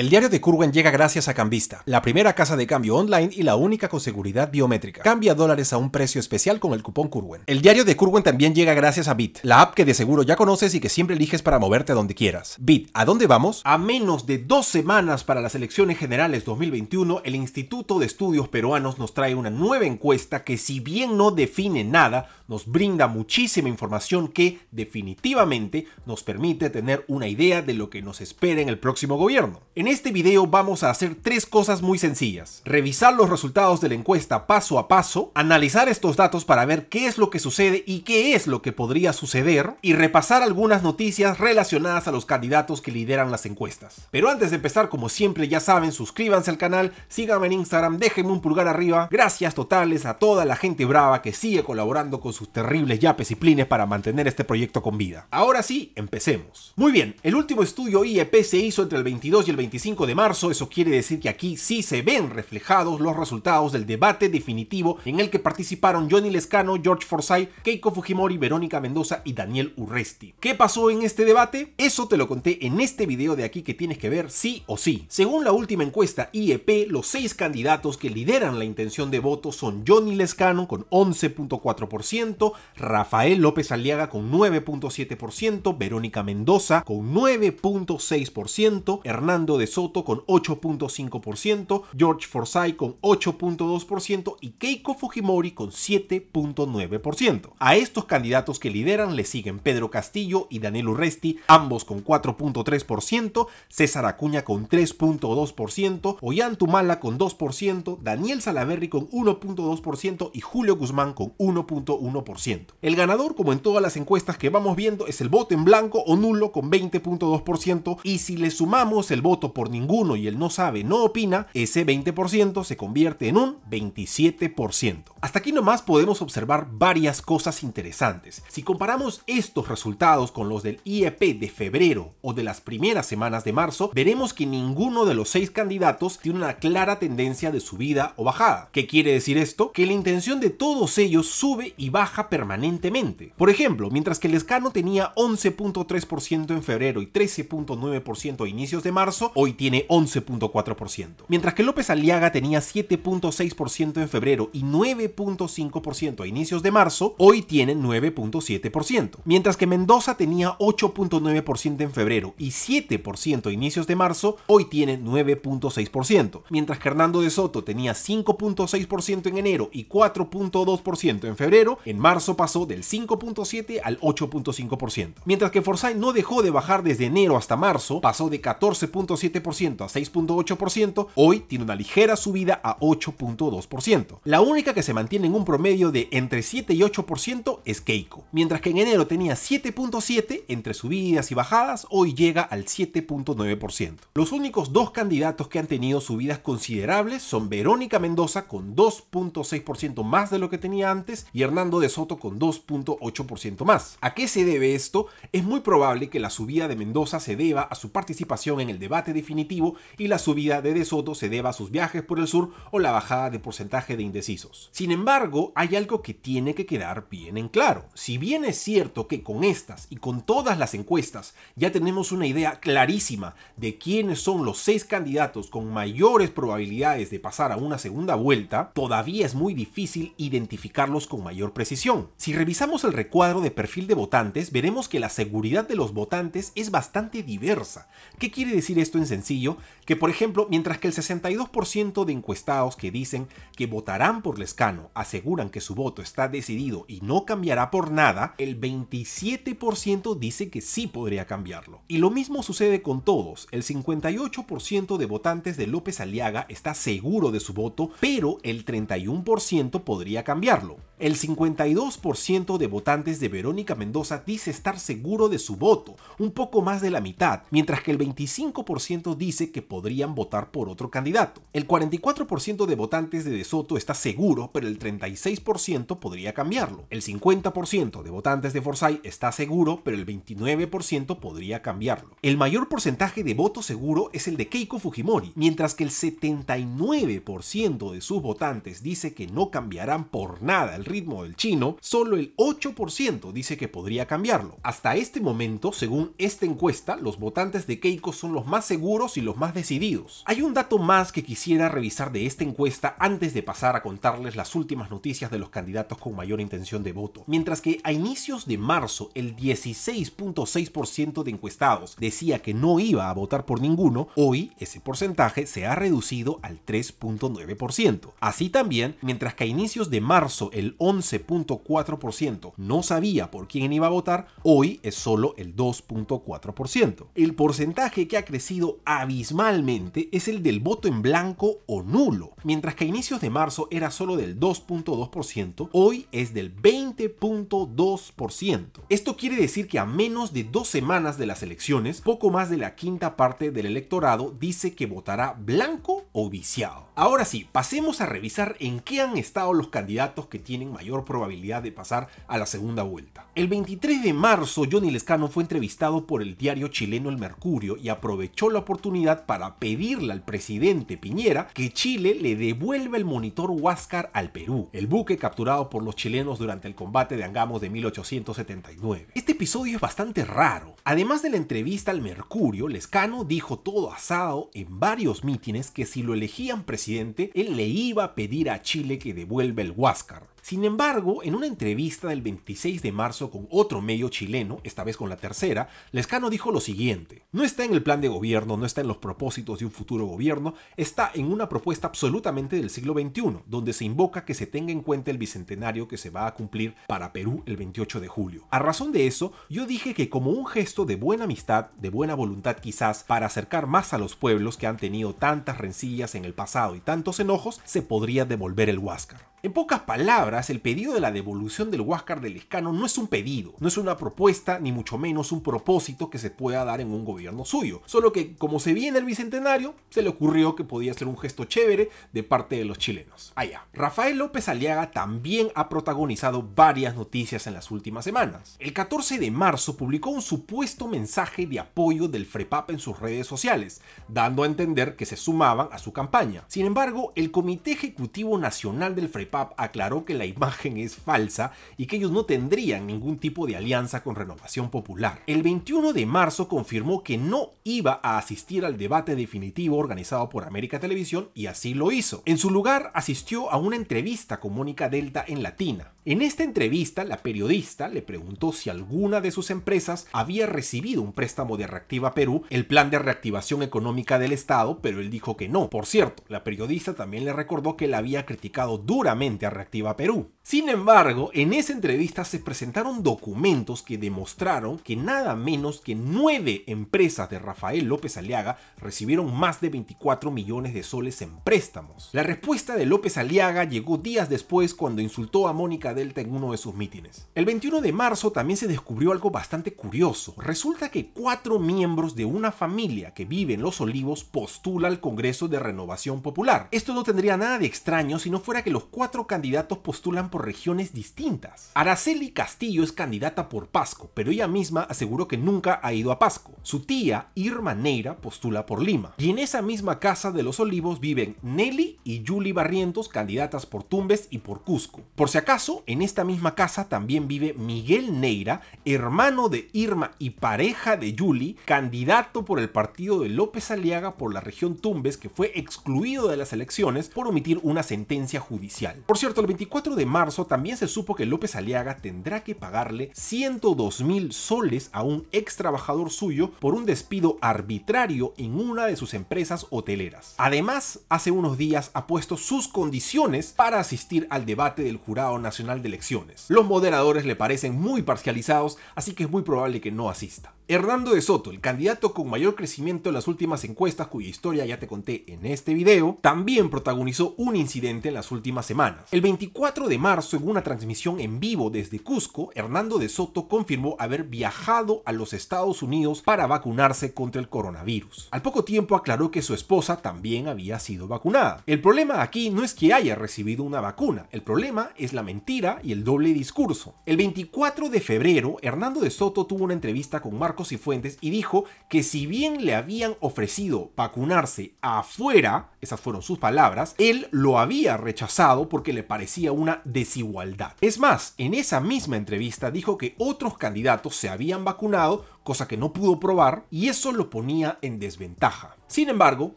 El diario de Kurwen llega gracias a Cambista, la primera casa de cambio online y la única con seguridad biométrica. Cambia dólares a un precio especial con el cupón Kurwen. El diario de Kurwen también llega gracias a Bit, la app que de seguro ya conoces y que siempre eliges para moverte a donde quieras. Bit, ¿a dónde vamos? A menos de dos semanas para las elecciones generales 2021, el Instituto de Estudios Peruanos nos trae una nueva encuesta que si bien no define nada, nos brinda muchísima información que definitivamente nos permite tener una idea de lo que nos espera en el próximo gobierno este video vamos a hacer tres cosas muy sencillas. Revisar los resultados de la encuesta paso a paso, analizar estos datos para ver qué es lo que sucede y qué es lo que podría suceder, y repasar algunas noticias relacionadas a los candidatos que lideran las encuestas. Pero antes de empezar, como siempre ya saben, suscríbanse al canal, síganme en Instagram, déjenme un pulgar arriba. Gracias totales a toda la gente brava que sigue colaborando con sus terribles yapes y plines para mantener este proyecto con vida. Ahora sí, empecemos. Muy bien, el último estudio IEP se hizo entre el 22 y el 25 de marzo, eso quiere decir que aquí sí se ven reflejados los resultados del debate definitivo en el que participaron Johnny Lescano, George Forsyth, Keiko Fujimori, Verónica Mendoza y Daniel Urresti. ¿Qué pasó en este debate? Eso te lo conté en este video de aquí que tienes que ver sí o sí. Según la última encuesta IEP, los seis candidatos que lideran la intención de voto son Johnny Lescano con 11.4%, Rafael López Aliaga con 9.7%, Verónica Mendoza con 9.6%, Hernando de Soto con 8.5%, George Forsyth con 8.2% y Keiko Fujimori con 7.9%. A estos candidatos que lideran le siguen Pedro Castillo y Daniel Urresti, ambos con 4.3%, César Acuña con 3.2%, Ollantumala con 2%, Daniel Salaverri con 1.2% y Julio Guzmán con 1.1%. El ganador, como en todas las encuestas que vamos viendo, es el voto en blanco o nulo con 20.2% y si le sumamos el voto por ninguno y él no sabe, no opina, ese 20% se convierte en un 27%. Hasta aquí nomás podemos observar varias cosas interesantes. Si comparamos estos resultados con los del IEP de febrero o de las primeras semanas de marzo, veremos que ninguno de los seis candidatos tiene una clara tendencia de subida o bajada. ¿Qué quiere decir esto? Que la intención de todos ellos sube y baja permanentemente. Por ejemplo, mientras que el escano tenía 11.3% en febrero y 13.9% a inicios de marzo, hoy tiene 11.4%, mientras que López Aliaga tenía 7.6% en febrero y 9.5% a inicios de marzo, hoy tiene 9.7%, mientras que Mendoza tenía 8.9% en febrero y 7% a inicios de marzo, hoy tiene 9.6%, mientras que Hernando de Soto tenía 5.6% en enero y 4.2% en febrero, en marzo pasó del 5.7 al 8.5%, mientras que Forsyth no dejó de bajar desde enero hasta marzo, pasó de 14.7 a 6.8%, hoy tiene una ligera subida a 8.2%. La única que se mantiene en un promedio de entre 7 y 8% es Keiko. Mientras que en enero tenía 7.7 entre subidas y bajadas, hoy llega al 7.9%. Los únicos dos candidatos que han tenido subidas considerables son Verónica Mendoza con 2.6% más de lo que tenía antes y Hernando de Soto con 2.8% más. ¿A qué se debe esto? Es muy probable que la subida de Mendoza se deba a su participación en el debate de definitivo y la subida de De Soto se deba a sus viajes por el sur o la bajada de porcentaje de indecisos. Sin embargo, hay algo que tiene que quedar bien en claro. Si bien es cierto que con estas y con todas las encuestas ya tenemos una idea clarísima de quiénes son los seis candidatos con mayores probabilidades de pasar a una segunda vuelta, todavía es muy difícil identificarlos con mayor precisión. Si revisamos el recuadro de perfil de votantes, veremos que la seguridad de los votantes es bastante diversa. ¿Qué quiere decir esto en sencillo que, por ejemplo, mientras que el 62% de encuestados que dicen que votarán por Lescano aseguran que su voto está decidido y no cambiará por nada, el 27% dice que sí podría cambiarlo. Y lo mismo sucede con todos. El 58% de votantes de López Aliaga está seguro de su voto, pero el 31% podría cambiarlo. El 52% de votantes de Verónica Mendoza dice estar seguro de su voto, un poco más de la mitad, mientras que el 25% dice que podrían votar por otro candidato. El 44% de votantes de De Soto está seguro, pero el 36% podría cambiarlo. El 50% de votantes de Forsyth está seguro, pero el 29% podría cambiarlo. El mayor porcentaje de voto seguro es el de Keiko Fujimori, mientras que el 79% de sus votantes dice que no cambiarán por nada el ritmo del chino, solo el 8% dice que podría cambiarlo. Hasta este momento, según esta encuesta, los votantes de Keiko son los más seguros y los más decididos. Hay un dato más que quisiera revisar de esta encuesta antes de pasar a contarles las últimas noticias de los candidatos con mayor intención de voto. Mientras que a inicios de marzo el 16.6% de encuestados decía que no iba a votar por ninguno, hoy ese porcentaje se ha reducido al 3.9%. Así también, mientras que a inicios de marzo el 11.4% no sabía por quién iba a votar, hoy es solo el 2.4%. El porcentaje que ha crecido abismalmente es el del voto en blanco o nulo. Mientras que a inicios de marzo era solo del 2.2%, hoy es del 20.2%. Esto quiere decir que a menos de dos semanas de las elecciones, poco más de la quinta parte del electorado dice que votará blanco o viciado. Ahora sí, pasemos a revisar en qué han estado los candidatos que tienen mayor probabilidad de pasar a la segunda vuelta. El 23 de marzo, Johnny Lescano fue entrevistado por el diario chileno El Mercurio y aprovechó la oportunidad para pedirle al presidente Piñera que Chile le devuelva el monitor Huáscar al Perú, el buque capturado por los chilenos durante el combate de Angamos de 1879. Este episodio es bastante raro. Además de la entrevista al Mercurio, Lescano dijo todo asado en varios mítines que si lo elegían presidente, él le iba a pedir a Chile que devuelva el Huáscar. Sin embargo, en una entrevista del 26 de marzo con otro medio chileno, esta vez con la tercera, Lescano dijo lo siguiente, no está en el plan de gobierno, no está en los propósitos de un futuro gobierno, está en una propuesta absolutamente del siglo XXI, donde se invoca que se tenga en cuenta el bicentenario que se va a cumplir para Perú el 28 de julio. A razón de eso, yo dije que como un gesto de buena amistad, de buena voluntad quizás, para acercar más a los pueblos que han tenido tantas rencillas en el pasado y tantos enojos, se podría devolver el Huáscar. En pocas palabras, el pedido de la devolución del Huáscar del Escano no es un pedido, no es una propuesta, ni mucho menos un propósito que se pueda dar en un gobierno suyo. Solo que, como se en el bicentenario, se le ocurrió que podía ser un gesto chévere de parte de los chilenos. Allá. Ah, Rafael López Aliaga también ha protagonizado varias noticias en las últimas semanas. El 14 de marzo publicó un supuesto mensaje de apoyo del FREPAP en sus redes sociales, dando a entender que se sumaban a su campaña. Sin embargo, el Comité Ejecutivo Nacional del FREPAP PAP aclaró que la imagen es falsa y que ellos no tendrían ningún tipo de alianza con Renovación Popular. El 21 de marzo confirmó que no iba a asistir al debate definitivo organizado por América Televisión y así lo hizo. En su lugar asistió a una entrevista con Mónica Delta en Latina. En esta entrevista la periodista le preguntó si alguna de sus empresas había recibido un préstamo de Reactiva Perú, el plan de reactivación económica del Estado, pero él dijo que no. Por cierto, la periodista también le recordó que la había criticado duramente a Reactiva Perú. Sin embargo, en esa entrevista se presentaron documentos que demostraron que nada menos que nueve empresas de Rafael López Aliaga recibieron más de 24 millones de soles en préstamos. La respuesta de López Aliaga llegó días después cuando insultó a Mónica Delta en uno de sus mítines. El 21 de marzo también se descubrió algo bastante curioso. Resulta que cuatro miembros de una familia que vive en Los Olivos postula al Congreso de Renovación Popular. Esto no tendría nada de extraño si no fuera que los cuatro candidatos postulan por regiones distintas. Araceli Castillo es candidata por Pasco, pero ella misma aseguró que nunca ha ido a Pasco. Su tía, Irma Neira, postula por Lima. Y en esa misma casa de los Olivos viven Nelly y Julie Barrientos, candidatas por Tumbes y por Cusco. Por si acaso, en esta misma casa también vive Miguel Neira, hermano de Irma y pareja de Julie, candidato por el partido de López Aliaga por la región Tumbes, que fue excluido de las elecciones por omitir una sentencia judicial. Por cierto, el 24 de marzo también se supo que López Aliaga tendrá que pagarle 102 mil soles a un ex trabajador suyo por un despido arbitrario en una de sus empresas hoteleras. Además, hace unos días ha puesto sus condiciones para asistir al debate del Jurado Nacional de Elecciones. Los moderadores le parecen muy parcializados, así que es muy probable que no asista. Hernando de Soto, el candidato con mayor crecimiento en las últimas encuestas, cuya historia ya te conté en este video, también protagonizó un incidente en las últimas semanas. El 24 de marzo, en una transmisión en vivo desde Cusco, Hernando de Soto confirmó haber viajado a los Estados Unidos para vacunarse contra el coronavirus. Al poco tiempo aclaró que su esposa también había sido vacunada. El problema aquí no es que haya recibido una vacuna, el problema es la mentira y el doble discurso. El 24 de febrero, Hernando de Soto tuvo una entrevista con Marcos y Fuentes y dijo que si bien le habían ofrecido vacunarse afuera, esas fueron sus palabras, él lo había rechazado porque le parecía una desigualdad. Es más, en esa misma entrevista dijo que otros candidatos se habían vacunado cosa que no pudo probar, y eso lo ponía en desventaja. Sin embargo,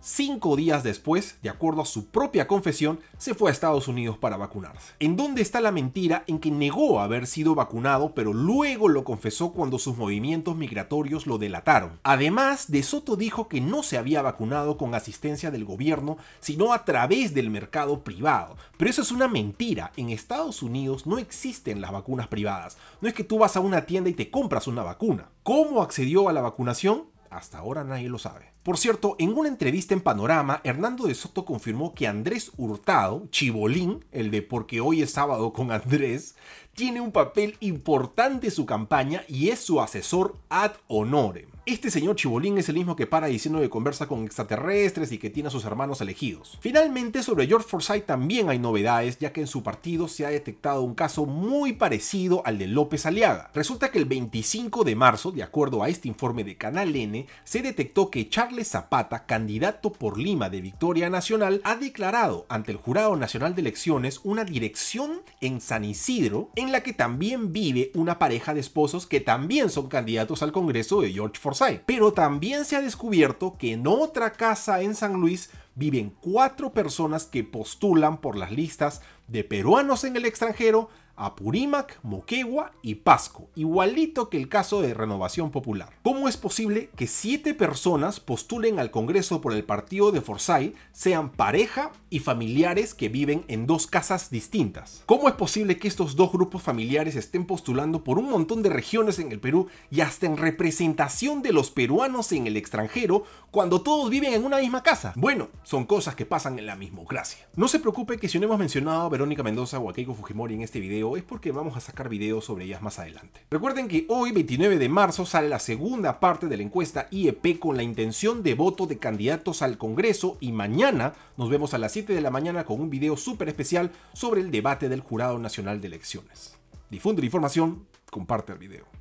cinco días después, de acuerdo a su propia confesión, se fue a Estados Unidos para vacunarse. ¿En dónde está la mentira en que negó haber sido vacunado, pero luego lo confesó cuando sus movimientos migratorios lo delataron? Además, De Soto dijo que no se había vacunado con asistencia del gobierno, sino a través del mercado privado. Pero eso es una mentira. En Estados Unidos no existen las vacunas privadas. No es que tú vas a una tienda y te compras una vacuna. ¿Cómo accedió a la vacunación? Hasta ahora nadie lo sabe. Por cierto, en una entrevista en Panorama, Hernando de Soto confirmó que Andrés Hurtado, Chibolín, el de Porque hoy es sábado con Andrés, tiene un papel importante en su campaña y es su asesor ad honorem. Este señor Chibolín es el mismo que para diciendo que conversa con extraterrestres y que tiene a sus hermanos elegidos. Finalmente, sobre George Forsyth también hay novedades, ya que en su partido se ha detectado un caso muy parecido al de López Aliaga. Resulta que el 25 de marzo, de acuerdo a este informe de Canal N, se detectó que Charlie Zapata, candidato por Lima de Victoria Nacional, ha declarado ante el Jurado Nacional de Elecciones una dirección en San Isidro en la que también vive una pareja de esposos que también son candidatos al Congreso de George Forsyth. Pero también se ha descubierto que en otra casa en San Luis viven cuatro personas que postulan por las listas de peruanos en el extranjero Apurímac, Moquegua y Pasco, igualito que el caso de Renovación Popular. ¿Cómo es posible que siete personas postulen al Congreso por el partido de Forsyth sean pareja y familiares que viven en dos casas distintas? ¿Cómo es posible que estos dos grupos familiares estén postulando por un montón de regiones en el Perú y hasta en representación de los peruanos en el extranjero cuando todos viven en una misma casa? Bueno, son cosas que pasan en la mismocracia. No se preocupe que si no hemos mencionado a Verónica Mendoza o a Keiko Fujimori en este video, es porque vamos a sacar videos sobre ellas más adelante. Recuerden que hoy, 29 de marzo, sale la segunda parte de la encuesta IEP con la intención de voto de candidatos al Congreso y mañana nos vemos a las 7 de la mañana con un video súper especial sobre el debate del Jurado Nacional de Elecciones. Difunde la información, comparte el video.